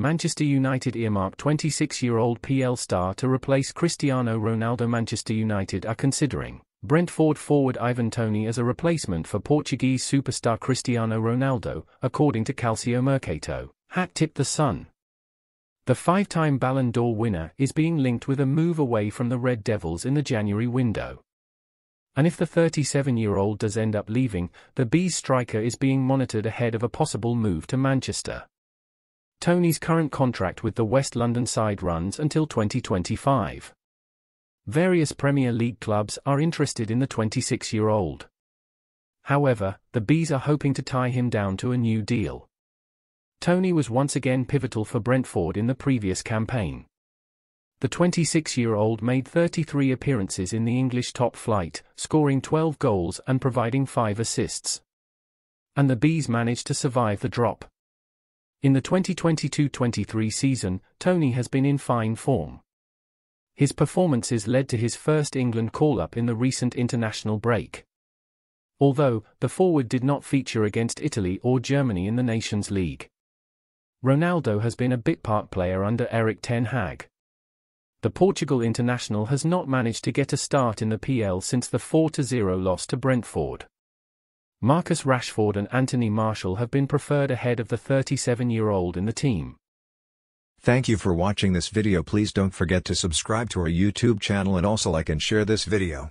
Manchester United earmark 26-year-old PL star to replace Cristiano Ronaldo. Manchester United are considering Brentford forward Ivan Tony as a replacement for Portuguese superstar Cristiano Ronaldo, according to Calcio Mercato. Hat tip the Sun. The five-time Ballon d'Or winner is being linked with a move away from the Red Devils in the January window. And if the 37-year-old does end up leaving, the Bees striker is being monitored ahead of a possible move to Manchester. Tony's current contract with the West London side runs until 2025. Various Premier League clubs are interested in the 26 year old. However, the Bees are hoping to tie him down to a new deal. Tony was once again pivotal for Brentford in the previous campaign. The 26 year old made 33 appearances in the English top flight, scoring 12 goals and providing 5 assists. And the Bees managed to survive the drop. In the 2022-23 season, Tony has been in fine form. His performances led to his first England call-up in the recent international break. Although, the forward did not feature against Italy or Germany in the Nations League. Ronaldo has been a bit part player under Eric Ten Hag. The Portugal international has not managed to get a start in the PL since the 4-0 loss to Brentford. Marcus Rashford and Anthony Marshall have been preferred ahead of the 37-year-old in the team. Thank you for watching this video please don't forget to subscribe to our YouTube channel and also like and share this video.